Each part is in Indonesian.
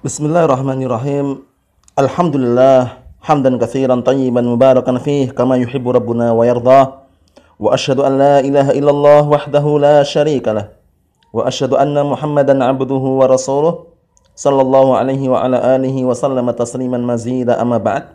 Bismillahirrahmanirrahim. Alhamdulillah hamdan katsiran tayyiban mubarakan fih kama yuhibbu rabbuna wa yarda. Wa asyhadu an la ilaha illallah wahdahu la syarika lah. Wa asyhadu anna Muhammadan abduhu wa rasuluh sallallahu alaihi wa ala alihi wa sallama tasliman mazida amma ba'd.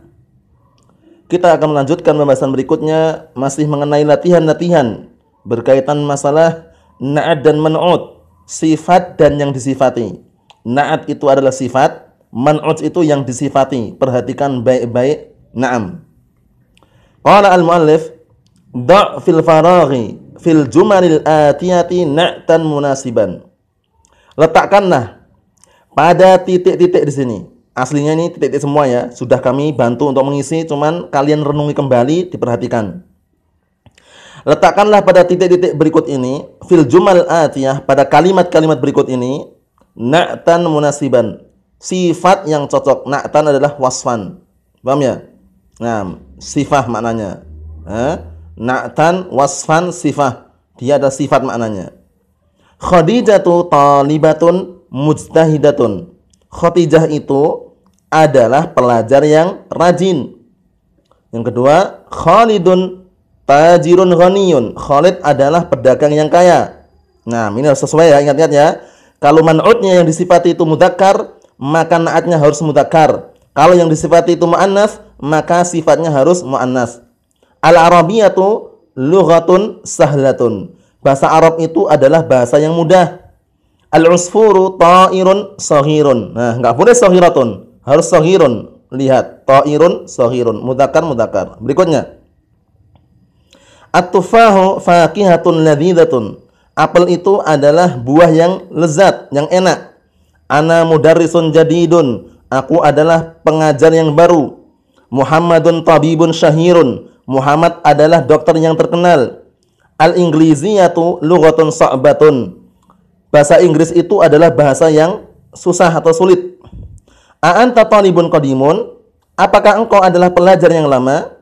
Kita akan melanjutkan pembahasan berikutnya masih mengenai latihan-latihan berkaitan masalah na'ad dan man'ud, sifat dan yang disifati. Naat itu adalah sifat, man'ut itu yang disifati. Perhatikan baik-baik. Naam. Qala al-muallif, da' fil faraghi fil jumalil atiyati na'tan munasiban. Letakkanlah pada titik-titik di sini. Aslinya ini titik-titik semua ya. Sudah kami bantu untuk mengisi, cuman kalian renungi kembali, diperhatikan. Letakkanlah pada titik-titik berikut ini, fil jumal atiyah, pada kalimat-kalimat berikut ini, na'tan munasiban. Sifat yang cocok. Na'tan adalah wasfan. Paham ya? Nah, sifah maknanya. Eh? Na'tan wasfan sifah. Dia ada sifat maknanya. Khadijatu talibatun mujtahidatun. Khadijah itu adalah pelajar yang rajin. Yang kedua, Khalidun tajirun ghaniyun. Khalid adalah pedagang yang kaya. Nah, ini sesuai ya, ingat-ingat ya. Kalau man'utnya yang disifati itu mudakar, maka na'atnya harus mudakar. Kalau yang disifati itu mu'annas, maka sifatnya harus mu'annas. Al-arabiyatu lughatun sahlatun. Bahasa Arab itu adalah bahasa yang mudah. Al-usfuru ta'irun sahirun. Nah, nggak boleh sahiratun, harus sahirun. Lihat, ta'irun sahirun, Mudakar, mudakar. Berikutnya. At-tufahu faqihatun ladhidatun. Apel itu adalah buah yang lezat, yang enak. Ana mudarrisun jadidun. Aku adalah pengajar yang baru. Muhammadun tabibun syahirun. Muhammad adalah dokter yang terkenal. Al-Ingliziyatu lughatun sa'batun. Bahasa Inggris itu adalah bahasa yang susah atau sulit. A'anta talibun qadimun? Apakah engkau adalah pelajar yang lama?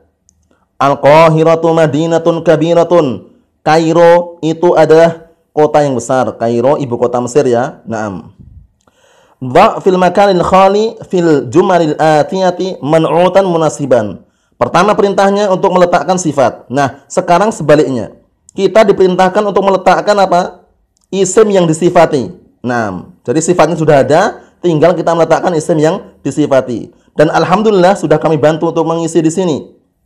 Al-Qahiratu madinatun kabiratun. Kairo itu adalah kota yang besar, Kairo ibu kota Mesir ya. Naam. fil makanil khali fil jumalil atiyati man'utan munasiban. Pertama perintahnya untuk meletakkan sifat. Nah, sekarang sebaliknya. Kita diperintahkan untuk meletakkan apa? Isim yang disifati. nam. jadi sifatnya sudah ada, tinggal kita meletakkan isim yang disifati. Dan alhamdulillah sudah kami bantu untuk mengisi di sini.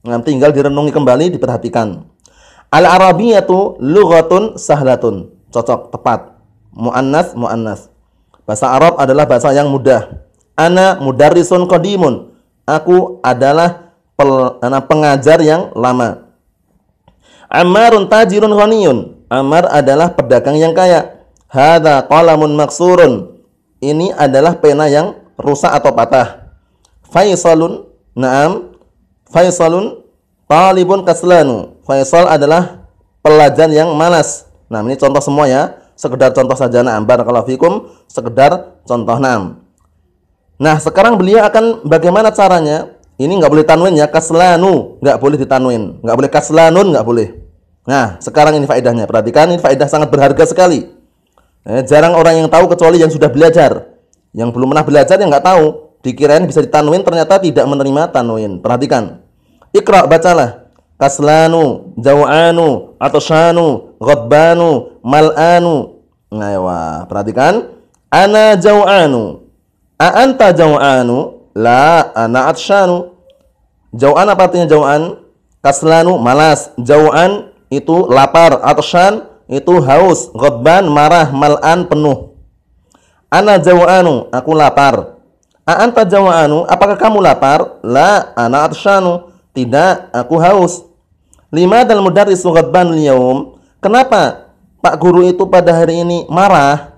Nah, tinggal direnungi kembali, diperhatikan. Al-Arabiyatu lughatun sahlatun cocok tepat muannas muannas bahasa Arab adalah bahasa yang mudah ana mudarrisun qadimun aku adalah pel, ana pengajar yang lama Ammarun tajirun ghaniyun Ammar adalah pedagang yang kaya hadza qalamun maksurun ini adalah pena yang rusak atau patah Faisalun na'am Faisalun talibun kaslanu Faisal adalah pelajar yang malas Nah, ini contoh semua ya. Sekedar contoh saja na'am. Barakallahu fikum, sekedar contoh na'am. Nah, sekarang beliau akan bagaimana caranya? Ini nggak boleh tanwin ya, kaslanu, nggak boleh ditanwin. nggak boleh kaslanun, nggak boleh. Nah, sekarang ini faedahnya. Perhatikan, ini faedah sangat berharga sekali. Eh, jarang orang yang tahu kecuali yang sudah belajar. Yang belum pernah belajar yang nggak tahu. Dikirain bisa ditanwin, ternyata tidak menerima tanwin. Perhatikan. Ikra, bacalah kaslanu, jau'anu, shanu ghadbanu, mal'anu. Nah, ya, perhatikan. Ana jauanu. A anta jaw'anu? La, ana atshanu. Jauan apa artinya jauan? Kaslanu malas, Jauan itu lapar, shan itu haus, ghadban marah, mal'an penuh. Ana jauanu. aku lapar. A anta Apakah kamu lapar? La, ana atshanu. Tidak, aku haus. Lima dalam mudarris ban yaum. Kenapa Pak guru itu pada hari ini marah?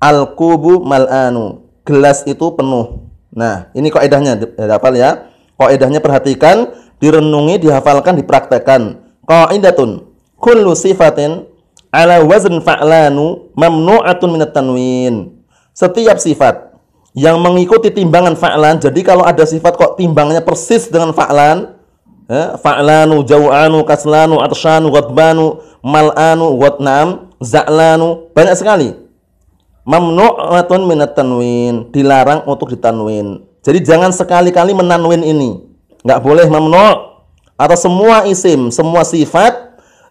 Al kubu malanu. Gelas itu penuh. Nah, ini kaidahnya eh, hafal ya. edahnya perhatikan, direnungi, dihafalkan, dipraktekkan. Qaidatun kullu sifatin ala wazn fa'lanu mamnu'atun minat tanwin. Setiap sifat yang mengikuti timbangan fa'lan. Jadi kalau ada sifat kok timbangannya persis dengan fa'lan, fa'lanu, jau'anu, kaslanu, atshanu, ghadbanu, mal'anu, ghadnam, za'lanu. Banyak sekali. Mamnu'atun min tanwin. Dilarang untuk ditanwin. Jadi jangan sekali-kali menanwin ini. Enggak boleh mamnu' atau semua isim, semua sifat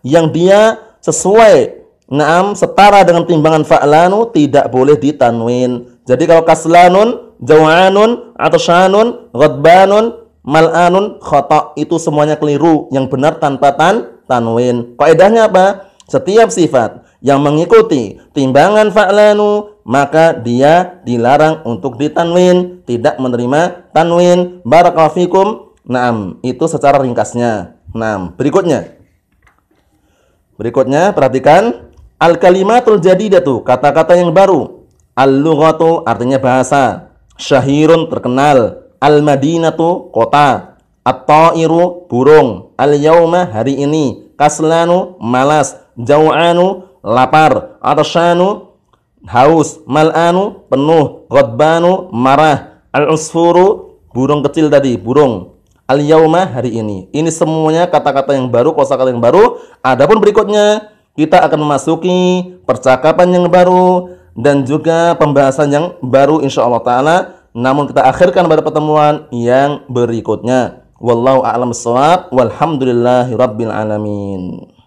yang dia sesuai Naam setara dengan timbangan fa'lanu tidak boleh ditanwin. Jadi kalau kaslanun, jau'anun, atshanun, ghadbanun, mal'anun khotok itu semuanya keliru yang benar tanpa tan tanwin kaidahnya apa setiap sifat yang mengikuti timbangan fa'lanu maka dia dilarang untuk ditanwin tidak menerima tanwin barakafikum naam itu secara ringkasnya naam berikutnya berikutnya perhatikan al kalimatul jadidatu kata-kata yang baru al lughatu artinya bahasa syahirun terkenal Al-Madinatu kota. atau tairu burung. Al-yauma hari ini. Kaslanu malas. Jau'anu lapar. arshanu haus. Mal'anu penuh. Ghadbanu marah. Al-usfuru burung kecil tadi, burung. Al-yauma hari ini. Ini semuanya kata-kata yang baru, kosakata yang baru. Adapun berikutnya kita akan memasuki percakapan yang baru dan juga pembahasan yang baru insya Allah Ta'ala namun kita akhirkan pada pertemuan yang berikutnya. Wallahu a'lam bissawab. Walhamdulillahi rabbil alamin.